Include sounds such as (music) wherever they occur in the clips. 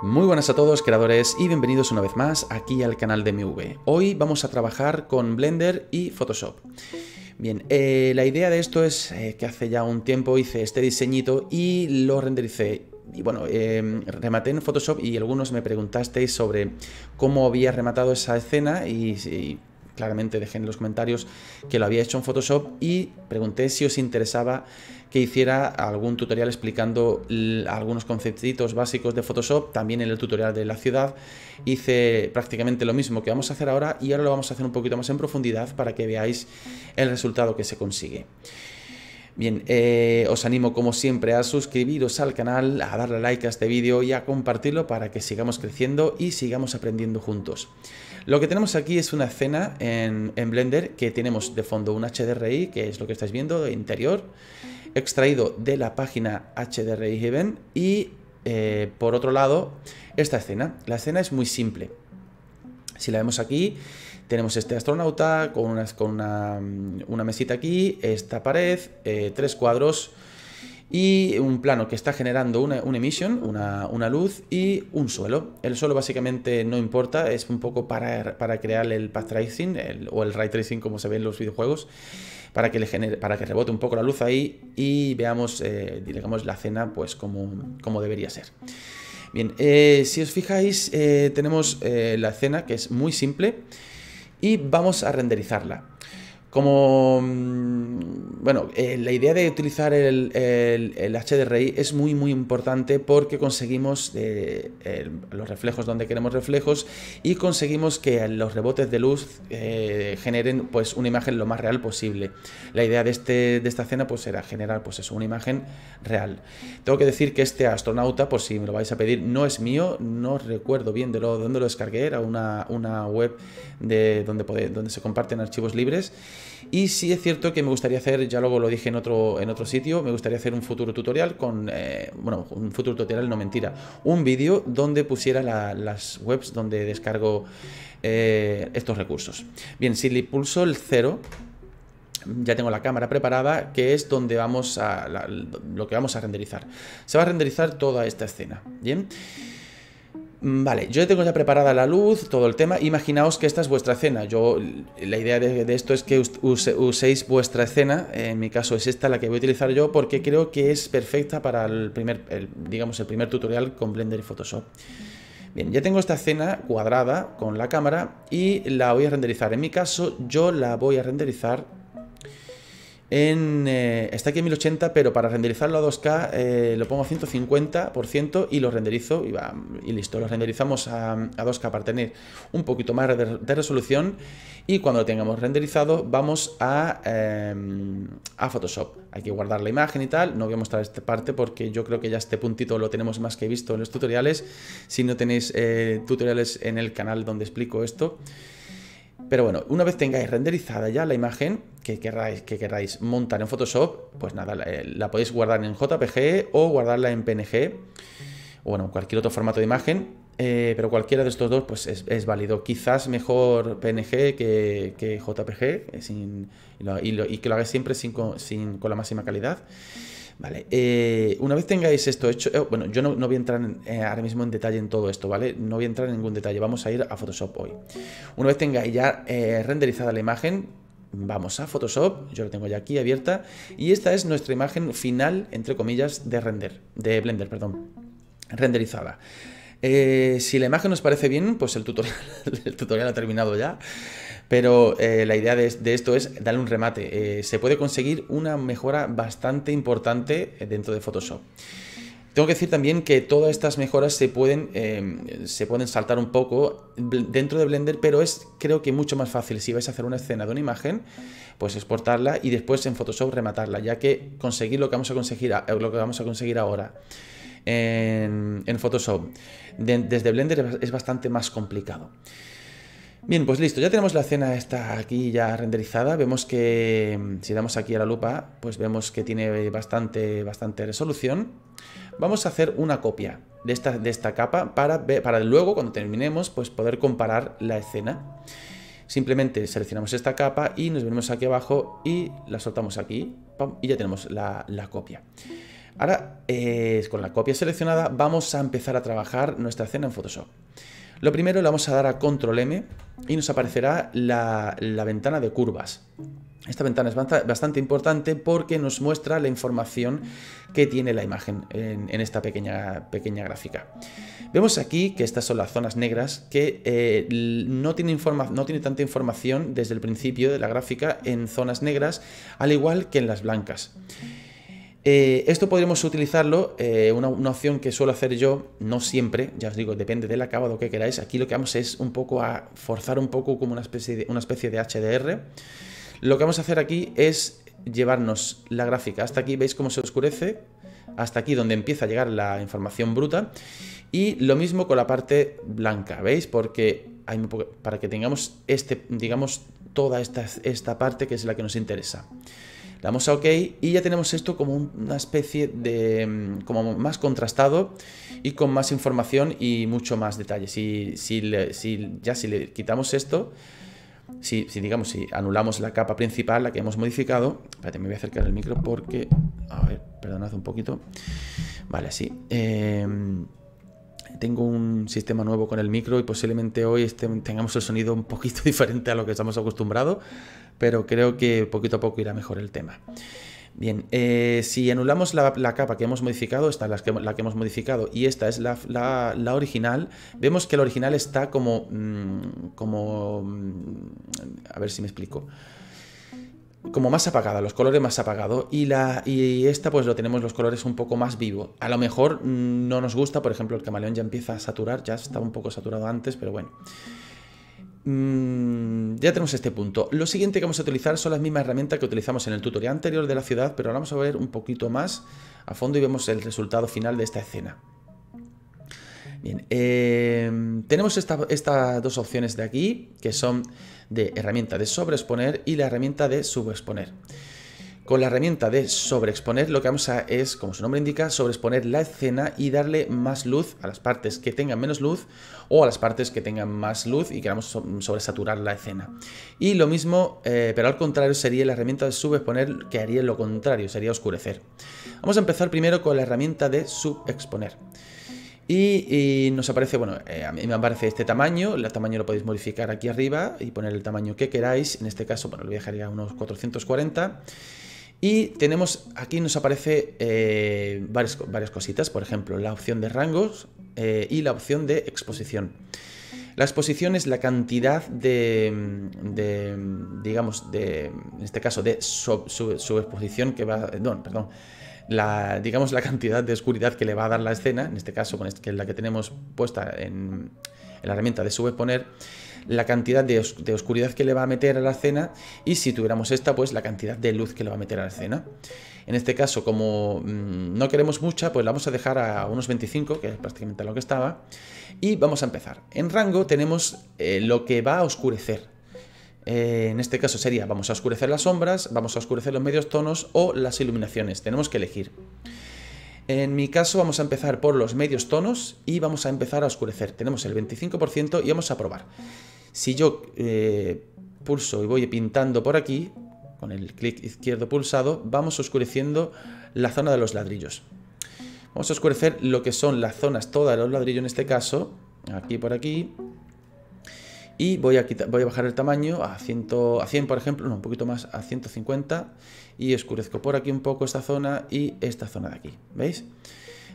Muy buenas a todos creadores y bienvenidos una vez más aquí al canal de MV. Hoy vamos a trabajar con Blender y Photoshop. Bien, eh, la idea de esto es eh, que hace ya un tiempo hice este diseñito y lo rendericé. Y bueno, eh, rematé en Photoshop y algunos me preguntasteis sobre cómo había rematado esa escena y, y claramente dejé en los comentarios que lo había hecho en Photoshop y pregunté si os interesaba que hiciera algún tutorial explicando algunos conceptitos básicos de Photoshop. También en el tutorial de la ciudad hice prácticamente lo mismo que vamos a hacer ahora y ahora lo vamos a hacer un poquito más en profundidad para que veáis el resultado que se consigue. Bien, eh, os animo como siempre a suscribiros al canal, a darle like a este vídeo y a compartirlo para que sigamos creciendo y sigamos aprendiendo juntos. Lo que tenemos aquí es una escena en, Blender que tenemos de fondo un HDRI, que es lo que estáis viendo, de interior, extraído de la página HDRI Heaven y eh, por otro lado esta escena. La escena es muy simple. Si la vemos aquí, tenemos este astronauta con, una, con una, mm, mesita aquí, esta pared, eh, tres cuadros y un plano que está generando una, emisión, una, luz y un suelo. El suelo básicamente no importa, es un poco para, crear el path tracing o el ray tracing como se ve en los videojuegos, para que, le genere, para que rebote un poco la luz ahí y veamos, eh, digamos, la cena pues como, como debería ser. Bien, eh, si os fijáis, tenemos la escena que es muy simple y vamos a renderizarla como mm, bueno, eh, la idea de utilizar el, el, el, HDRI es muy muy importante porque conseguimos eh, los reflejos donde queremos reflejos y conseguimos que los rebotes de luz eh, generen pues una imagen lo más real posible. La idea de, este, esta escena pues era generar pues una imagen real. Tengo que decir que este astronauta, por pues, si me lo vais a pedir, no es mío, no recuerdo bien de, dónde lo descargué, era una, web de donde, donde se comparten archivos libres. Y sí es cierto que me gustaría hacer, ya luego lo dije en otro, en otro sitio, me gustaría hacer un futuro tutorial con, eh, bueno, un futuro tutorial no mentira, un vídeo donde pusiera las webs donde descargo eh, estos recursos. Bien, si le pulso el cero ya tengo la cámara preparada, que es donde vamos a lo que vamos a renderizar. Se va a renderizar toda esta escena. Bien. Mm, vale, yo tengo ya preparada la luz, todo el tema. Imaginaos que esta es vuestra escena. Yo, la idea de, esto es que uséis vuestra escena. En mi caso es esta la que voy a utilizar yo porque creo que es perfecta para el primer, digamos, el primer tutorial con Blender y Photoshop. Bien, ya tengo esta escena cuadrada con la cámara y la voy a renderizar. En mi caso, yo la voy a renderizar eh, está aquí en 1080, pero para renderizarlo a 2K eh, lo pongo a 150% y lo renderizo y, listo. Lo renderizamos a, 2K para tener un poquito más de, resolución y cuando lo tengamos renderizado vamos a, eh, a Photoshop. Hay que guardar la imagen y tal. No voy a mostrar esta parte porque yo creo que ya este puntito lo tenemos más que visto en los tutoriales. Si no tenéis tutoriales en el canal donde explico esto. Pero bueno, una vez tengáis renderizada ya la imagen que queráis, que queráis montar en Photoshop, pues nada, la, eh, podéis guardar en JPG o guardarla en PNG o bueno, cualquier otro formato de imagen. Eh, pero cualquiera de estos dos pues es, válido. Quizás mejor PNG que, JPG eh, sin, y, que lo hagáis siempre con la máxima calidad. ¿vale? Eh, una vez tengáis esto hecho, eh, bueno, yo no, voy a entrar eh, ahora mismo en detalle en todo esto, ¿vale? No voy a entrar en ningún detalle, vamos a ir a Photoshop hoy. Una vez tengáis ya renderizada la imagen, vamos a Photoshop, yo la tengo ya aquí abierta, y esta es nuestra imagen final, entre comillas, de render, de Blender, perdón, renderizada. si la imagen nos parece bien, pues el (laughs) el tutorial ha terminado ya. Pero eh, la idea de, esto es darle un remate. Eh, se puede conseguir una mejora bastante importante eh, dentro de Photoshop. Tengo que decir también que todas estas mejoras se pueden, em, saltar un poco dentro de Blender, pero es creo que mucho más fácil si vais a hacer una escena de una imagen, pues exportarla y después en Photoshop rematarla, ya que conseguir lo que vamos a conseguir, lo que vamos a conseguir ahora en, Photoshop desde Blender es bastante más complicado. Bien, pues listo, ya tenemos la escena esta aquí ya renderizada, vemos que mm, si damos aquí a la lupa, pues vemos que tiene bastante, bastante resolución. Vamos a hacer una copia de esta, de esta capa para, para luego, cuando terminemos, pues poder comparar la escena. Simplemente seleccionamos esta capa y nos venimos aquí abajo y la soltamos aquí y ya tenemos la, copia. Ahora, eh, con la copia seleccionada, vamos a empezar a trabajar nuestra escena en Photoshop. Lo primero le vamos a dar a control M y nos aparecerá la, ventana de curvas. Esta ventana es bastante importante porque nos muestra la información que tiene la imagen en, esta pequeña, pequeña, gráfica. Vemos aquí que estas son las zonas negras que eh, no, no tiene tanta información desde el principio de la gráfica en zonas negras, al igual que en las blancas. Eh, esto podríamos utilizarlo, eh, una, opción que suelo hacer yo, no siempre, ya os digo, depende del acabado que queráis. Aquí lo que vamos es un poco a forzar un poco como una especie de, una especie de HDR. Lo que vamos a hacer aquí es llevarnos la gráfica hasta aquí, veis cómo se oscurece, hasta aquí donde empieza a llegar la información bruta. Y lo mismo con la parte blanca, ¿veis? Porque para que tengamos este, digamos, toda esta, esta parte que es la que nos interesa damos a OK y ya tenemos esto como una especie de, mm, como más contrastado y con más información y mucho más detalle. Si, si, ya si le quitamos esto, si, digamos, si anulamos la capa principal, la que hemos modificado, espérate, me voy a acercar el micro porque, a ver, perdonad un poquito. Vale, sí em, tengo un sistema nuevo con el micro y posiblemente hoy este, tengamos el sonido un poquito (laughs) diferente a lo que estamos acostumbrados pero creo que poquito a poco irá mejor el tema. Bien, eh, si anulamos la, capa que hemos modificado, esta es la que, hemos modificado y esta es la, original, vemos que la original está como... Mm, como mm, a ver si me explico como más apagada, los colores más apagados y, la, y esta pues lo tenemos los colores un poco más vivo. A lo mejor mm, no nos gusta, por ejemplo el camaleón ya empieza a saturar, ya estaba un poco saturado antes, pero bueno. Mm, ya tenemos este punto. Lo siguiente que vamos a utilizar son las mismas herramientas que utilizamos en el tutorial anterior de la ciudad, pero ahora vamos a ver un poquito más a fondo y vemos el resultado final de esta escena. Bien, eh, tenemos estas dos opciones de aquí, que son de herramienta de sobreexponer y la herramienta de subexponer. Con la herramienta de sobreexponer lo que vamos a es, como su nombre indica, sobreexponer la escena y darle más luz a las partes que tengan menos luz o a las partes que tengan más luz y queramos sobresaturar la escena. Y lo mismo, eh, pero al contrario, sería la herramienta de subexponer que haría lo contrario, sería oscurecer. Vamos a empezar primero con la herramienta de subexponer. Y, nos aparece, bueno, eh, a mí me aparece este tamaño, el tamaño lo podéis modificar aquí arriba y poner el tamaño que queráis, en este caso, bueno, lo voy a dejar a unos 440. Y tenemos aquí nos aparece eh, varias, varias, cositas, por ejemplo, la opción de rangos eh, y la opción de exposición. La exposición es la cantidad de, mm, mm, digamos, de, en este caso, de subexposición que va, no, perdón, la, digamos, la cantidad de oscuridad que le va a dar la escena, en este caso, que es la que tenemos puesta en, en la herramienta de subexponer, la cantidad de, oscuridad que le va a meter a la escena y si tuviéramos esta, pues la cantidad de luz que le va a meter a la escena. En este caso, como mm, no queremos mucha, pues la vamos a dejar a unos 25, que es prácticamente lo que estaba, y vamos a empezar. En rango tenemos eh, lo que va a oscurecer, eh, en este caso sería, vamos a oscurecer las sombras, vamos a oscurecer los medios tonos o las iluminaciones. Tenemos que elegir. En mi caso vamos a empezar por los medios tonos y vamos a empezar a oscurecer. Tenemos el 25% y vamos a probar. Si yo eh, pulso y voy pintando por aquí, con el clic izquierdo pulsado, vamos oscureciendo la zona de los ladrillos. Vamos a oscurecer lo que son las zonas todas los ladrillos en este caso, aquí por aquí, y voy a, quitar, voy a bajar el tamaño a 100, a 100 por ejemplo, no, un poquito más, a 150, y oscurezco por aquí un poco esta zona y esta zona de aquí, ¿veis?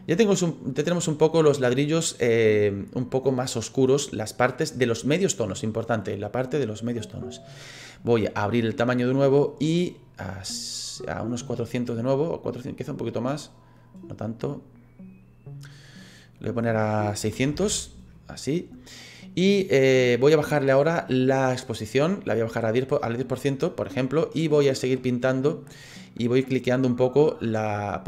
Ya, tenemos un, poco los ladrillos eh, un poco más oscuros, las partes de los medios tonos, importante, la parte de los medios tonos. Voy a abrir el tamaño de nuevo y a, unos 400 de nuevo, o 400, quizá un poquito más, no tanto. Le voy a poner a 600, así. Y eh, voy a bajarle ahora la exposición, la voy a bajar a al 10%, por ejemplo, y voy a seguir pintando y voy cliqueando un poco por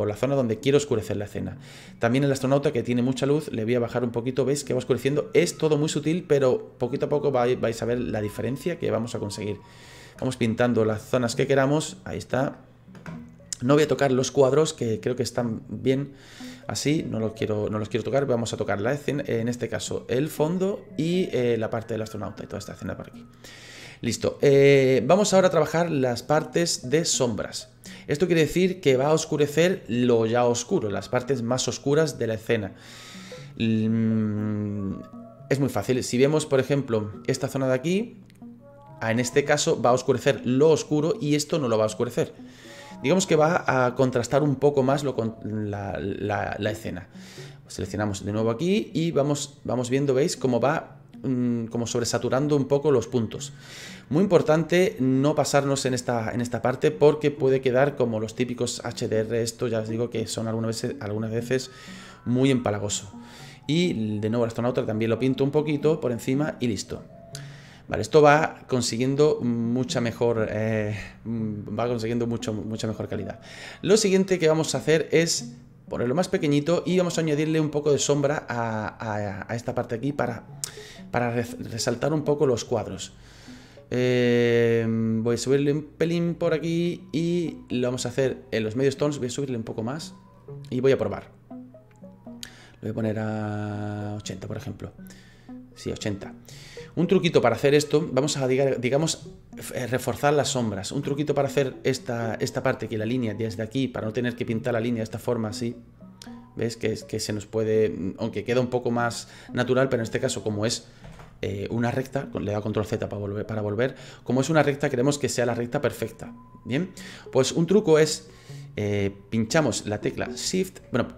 la zona donde quiero oscurecer la escena. También el astronauta que tiene mucha luz, le voy a bajar un poquito, veis que va oscureciendo, es todo muy sutil, pero poquito a poco vais a ver la diferencia que vamos a conseguir. Vamos pintando las zonas que queramos, ahí está. No voy a tocar los cuadros, que creo que están bien así, no los quiero, no los quiero tocar, vamos a tocar la escena, en este caso el fondo y eh, la parte del astronauta y toda esta escena por aquí. Listo. Eh, vamos ahora a trabajar las partes de sombras. Esto quiere decir que va a oscurecer lo ya oscuro, las partes más oscuras de la escena. Mm, es muy fácil. Si vemos, por ejemplo, esta zona de aquí, ah, en este caso va a oscurecer lo oscuro y esto no lo va a oscurecer. Digamos que va a contrastar un poco más lo con la, la, escena. Seleccionamos de nuevo aquí y vamos, vamos viendo, ¿veis? Cómo va Mm, como sobresaturando un poco los puntos. Muy importante no pasarnos en esta, en esta parte porque puede quedar como los típicos HDR, esto ya os digo que son algunas veces, algunas veces muy empalagoso. Y de nuevo astronauta también lo pinto un poquito por encima y listo. Vale, esto va consiguiendo mucha mejor. Eh, mm, va consiguiendo mucho, mucha mejor calidad. Lo siguiente que vamos a hacer es ponerlo más pequeñito y vamos a añadirle un poco de sombra a, esta parte aquí para, para resaltar un poco los cuadros. Eh, voy a subirle un pelín por aquí y lo vamos a hacer en los medios tones. Voy a subirle un poco más y voy a probar. Lo voy a poner a 80, por ejemplo. Sí, 80. Un truquito para hacer esto, vamos a, digamos, eh, reforzar las sombras. Un truquito para hacer esta, esta parte que la línea desde aquí, para no tener que pintar la línea de esta forma así. ¿Ves? Que, se nos puede, aunque queda un poco más natural, pero en este caso como es eh, una recta, le da control Z para volver, para volver, como es una recta queremos que sea la recta perfecta. Bien, pues un truco es, eh, pinchamos la tecla Shift, bueno,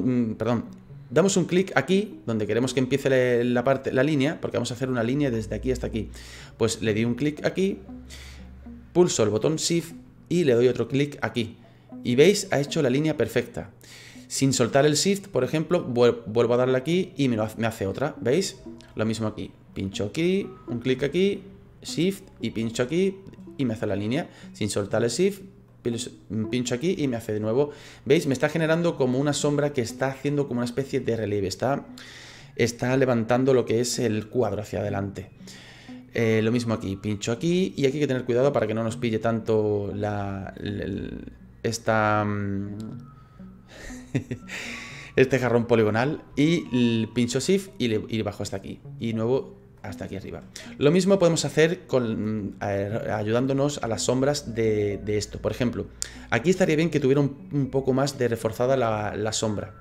mm, perdón, damos un clic aquí, donde queremos que empiece la, parte, la línea, porque vamos a hacer una línea desde aquí hasta aquí. Pues le di un clic aquí, pulso el botón Shift y le doy otro clic aquí. Y veis, ha hecho la línea perfecta. Sin soltar el Shift, por ejemplo, vuelvo a darle aquí y me, lo me hace otra. ¿Veis? Lo mismo aquí. Pincho aquí, un clic aquí, Shift y pincho aquí y me hace la línea. Sin soltar el Shift, Mm, pincho aquí y me hace de nuevo. ¿Veis? Me está generando como una sombra que está haciendo como una especie de relieve. Está, está levantando lo que es el cuadro hacia adelante. Eh, lo mismo aquí, pincho aquí y aquí hay que tener cuidado para que no nos pille tanto la, esta... Mm, (laughs) este jarrón poligonal y pincho shift y, y bajo hasta aquí. Y nuevo hasta aquí arriba. Lo mismo podemos hacer con, mm, ayudándonos a las sombras de, esto. Por ejemplo, aquí estaría bien que tuviera un, poco más de reforzada la, sombra.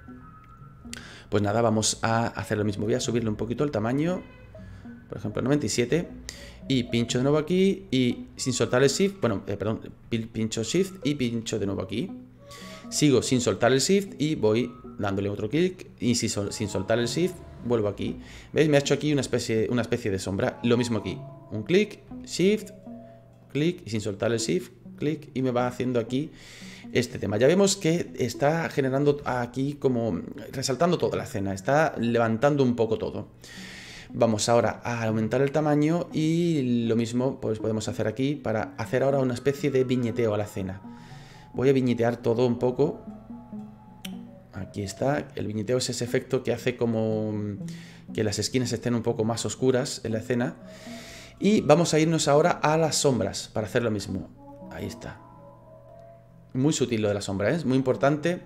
Pues nada, vamos a hacer lo mismo. Voy a subirle un poquito el tamaño, por ejemplo 97, y pincho de nuevo aquí, y sin soltar el shift, bueno, eh, perdón, pincho shift y pincho de nuevo aquí. Sigo sin soltar el shift y voy dándole otro clic, y sin soltar el shift vuelvo aquí. ¿Veis? Me ha hecho aquí una especie, una especie de sombra. Lo mismo aquí. Un clic, shift, clic, y sin soltar el shift, clic, y me va haciendo aquí este tema. Ya vemos que está generando aquí como resaltando toda la cena, está levantando un poco todo. Vamos ahora a aumentar el tamaño y lo mismo pues podemos hacer aquí para hacer ahora una especie de viñeteo a la cena. Voy a viñetear todo un poco Aquí está. El viñeteo es ese efecto que hace como mm, que las esquinas estén un poco más oscuras en la escena. Y vamos a irnos ahora a las sombras para hacer lo mismo. Ahí está. Muy sutil lo de la sombra, ¿eh? es muy importante.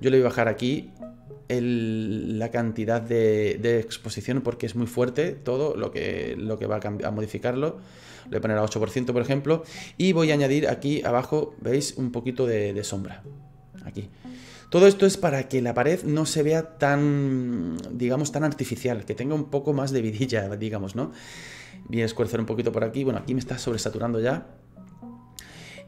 Yo le voy a bajar aquí la cantidad de, exposición porque es muy fuerte todo lo que, va a, modificarlo. Le voy a poner a 8% por ejemplo. Y voy a añadir aquí abajo, veis, un poquito de, de sombra. Aquí. Todo esto es para que la pared no se vea tan, digamos, tan artificial, que tenga un poco más de vidilla, (laughs) digamos, ¿no? Voy a escurecer un poquito por aquí. Bueno, aquí me está sobresaturando ya.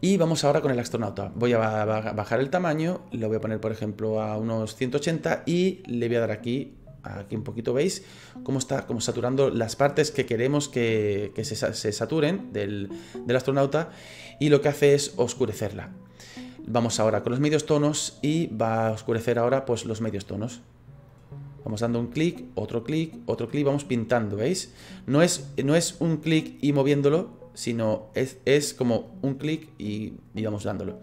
Y vamos ahora con el astronauta. Voy a bajar el tamaño, lo voy a poner, por ejemplo, a unos 180 y le voy a dar aquí aquí un poquito veis cómo está como saturando las partes que queremos que, se, saturen del, del astronauta y lo que hace es oscurecerla. Vamos ahora con los medios tonos y va a oscurecer ahora pues los medios tonos. Vamos dando un clic, otro clic, otro clic, vamos pintando, ¿veis? No es, no es un clic y moviéndolo, sino es, es como un clic y, vamos dándolo.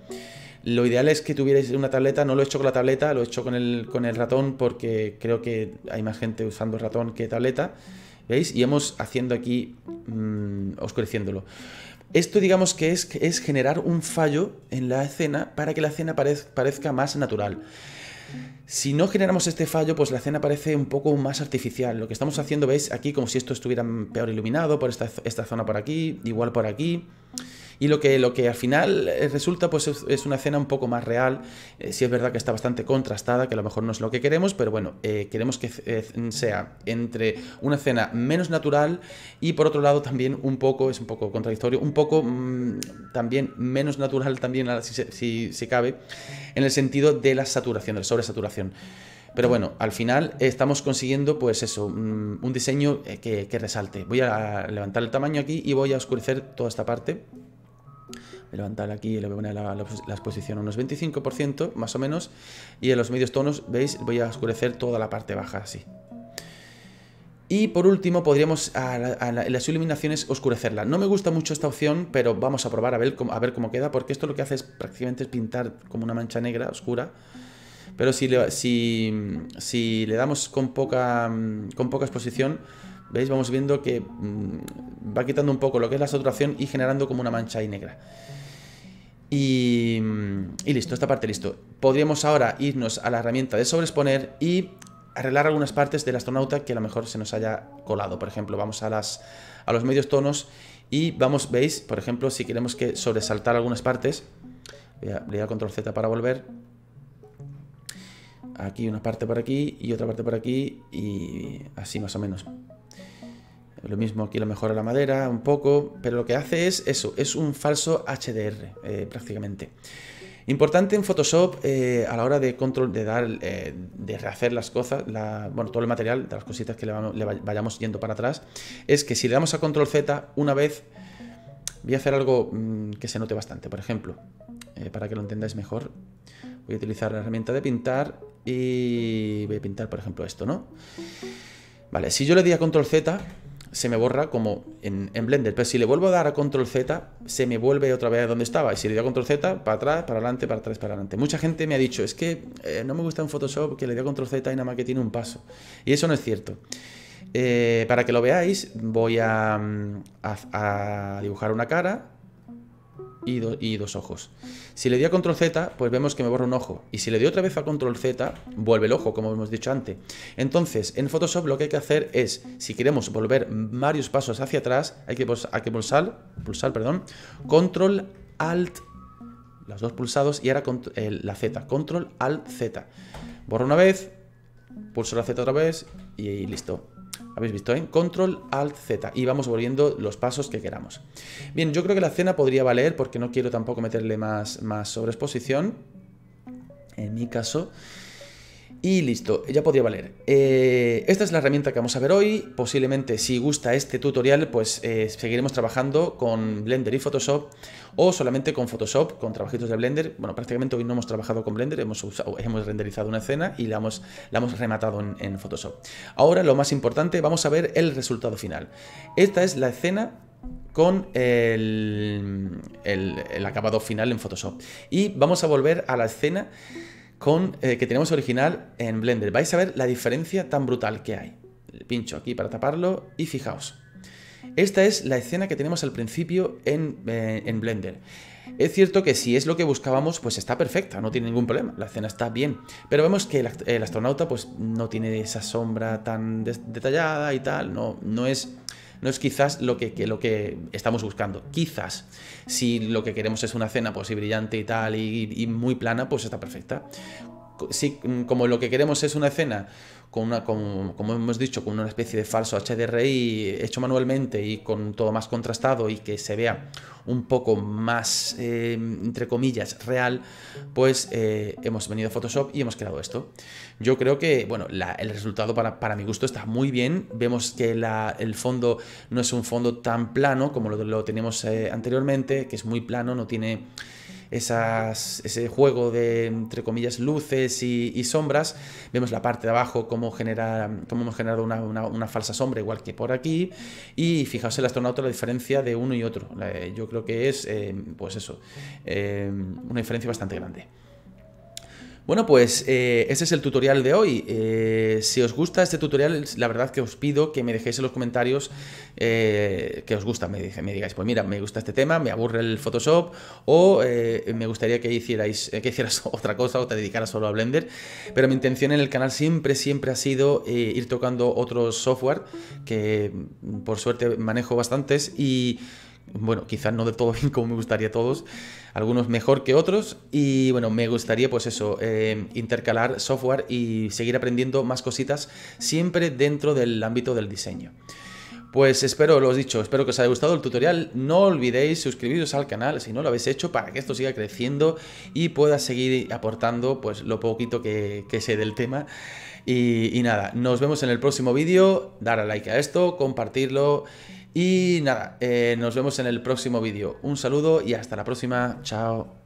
Lo ideal es que tuvierais una tableta, no lo he hecho con la tableta, lo he hecho con el, con el ratón porque creo que hay más gente usando ratón que tableta, ¿veis? Y hemos haciendo aquí, mm, oscureciéndolo. Esto digamos que es, es generar un fallo en la escena para que la escena parezca más natural. Si no generamos este fallo, pues la escena parece un poco más artificial. Lo que estamos haciendo, veis, aquí como si esto estuviera peor iluminado, por esta, esta zona por aquí, igual por aquí. Y lo que, lo que al final eh, resulta pues es una escena un poco más real, eh, si es verdad que está bastante contrastada, que a lo mejor no es lo que queremos, pero bueno, eh, queremos que sea entre una escena menos natural y por otro lado también un poco, es un poco contradictorio, un poco mm, también menos natural también si, cabe, en el sentido de la saturación, de la sobresaturación. Pero bueno, al final estamos consiguiendo, pues eso, mm, un diseño que, resalte. Voy a levantar el tamaño aquí y voy a oscurecer toda esta parte levantar aquí y le voy a poner la, exposición a unos 25% más o menos y en los medios tonos, veis, voy a oscurecer toda la parte baja así. Y por último podríamos en las iluminaciones oscurecerla. No me gusta mucho esta opción, pero vamos a probar a ver, a ver cómo queda, porque esto lo que hace es prácticamente pintar como una mancha negra oscura. Pero si le, si, le damos con poca, con poca exposición, ¿Veis? Vamos viendo que mm, va quitando un poco lo que es la saturación y generando como una mancha ahí negra. Y, listo, esta parte listo. Podríamos ahora irnos a la herramienta de sobreexponer y arreglar algunas partes del astronauta que a lo mejor se nos haya colado. Por ejemplo, vamos a, las, a los medios tonos y vamos, veis, por ejemplo, si queremos que sobresaltar algunas partes, voy a, voy control Z para volver. Aquí una parte por aquí y otra parte por aquí y así más o menos. Lo mismo aquí lo mejora la madera un poco, pero lo que hace es eso, es un falso HDR eh, prácticamente. Importante en Photoshop eh, a la hora de control, de dar, eh, de rehacer las cosas, bueno, todo el material, de las cositas que le, vayamos yendo para atrás, es que si le damos a Control Z una vez, voy a hacer algo mm, que se note bastante. Por ejemplo, para que lo entendáis mejor, voy a utilizar la herramienta de pintar y voy a pintar, por ejemplo, esto, ¿no? Vale, si yo le di a Control Z, se me borra como en, Blender. Pero si le vuelvo a dar a Control Z, se me vuelve otra vez a donde estaba. Y si le doy a Control Z, para atrás, para adelante, para atrás, para adelante. Mucha gente me ha dicho, es que eh, no me gusta en Photoshop que le doy a Control Z y nada más que tiene un paso. Y eso no es cierto. Eh, para que lo veáis, voy a, mm, dibujar una cara y, y dos ojos. Si le di a control Z, pues vemos que me borra un ojo. Y si le di otra vez a control Z, vuelve el ojo, como hemos dicho antes. Entonces, en Photoshop lo que hay que hacer es, si queremos volver varios pasos hacia atrás, hay que, pulsar, pulsar, perdón, control alt los dos pulsados y ahora la Z, control alt Z. Borro una vez, pulso la Z otra vez y listo. Habéis visto, ¿eh? Control Alt Z. Y vamos volviendo los pasos que queramos. Bien, yo creo que la cena podría valer porque no quiero tampoco meterle más, más exposición En mi caso. Y listo, ya podía valer. Eh, esta es la herramienta que vamos a ver hoy. Posiblemente si gusta este tutorial, pues eh, seguiremos trabajando con Blender y Photoshop o solamente con Photoshop, con trabajitos de Blender. Bueno, prácticamente hoy no hemos trabajado con Blender, hemos, renderizado una escena y la hemos, rematado en, Photoshop. Ahora lo más importante, vamos a ver el resultado final. Esta es la escena con el acabado final en Photoshop. Y vamos a volver a la escena con, eh, que tenemos original en Blender. Vais a ver la diferencia tan brutal que hay. Pincho aquí para taparlo y fijaos. Esta es la escena que tenemos al principio en, eh, Blender. Es cierto que si es lo que buscábamos, pues está perfecta, no tiene ningún problema, la escena está bien. Pero vemos que el, astronauta pues no tiene esa sombra tan detallada y tal, no, no es no es quizás lo que, lo que estamos buscando. Quizás, si lo que queremos es una cena pues brillante y tal y muy plana, pues está perfecta si mm, como lo que queremos es una escena con una, como hemos dicho, con una especie de falso HDRI hecho manualmente y con todo más contrastado y que se vea un poco más, em, entre comillas, real, pues eh, hemos venido a Photoshop y hemos creado esto. Yo creo que, bueno, el resultado para, mi gusto está muy bien. Vemos que la, el fondo no es un fondo tan plano como lo, lo teníamos eh, anteriormente, que es muy plano, no tiene ese juego de, entre comillas, luces y, sombras. Vemos la parte de abajo cómo, hemos generado una, falsa sombra, igual que por aquí. Y fijaos el astronauta la diferencia de uno y otro. yo creo que es, eh, pues eso, eh, una diferencia bastante grande. Bueno, pues eh, ese es el tutorial de hoy. Eh, si os gusta este tutorial, la verdad que os pido que me dejéis en los comentarios eh, que os gusta. Me, me, digáis, pues mira, me gusta este tema, me aburre el Photoshop o me gustaría que hicierais, que hicieras (laughs) otra cosa o te dedicaras solo a Blender. Pero mi intención en el canal siempre, siempre ha sido ir tocando otros software que por suerte manejo bastantes y bueno, quizás no de todo (laughs) bien como me gustaría a todos, algunos mejor que otros, y bueno, me gustaría pues eso, eh, intercalar software y seguir aprendiendo más cositas siempre dentro del ámbito del diseño. Pues espero, lo he dicho, espero que os haya gustado el tutorial. No olvidéis suscribiros al canal si no lo habéis hecho para que esto siga creciendo y pueda seguir aportando pues lo poquito que, sé del tema. Y, y nada, nos vemos en el próximo vídeo. Dar a like a esto, compartirlo y nada, eh, nos vemos en el próximo vídeo. Un saludo y hasta la próxima. Chao.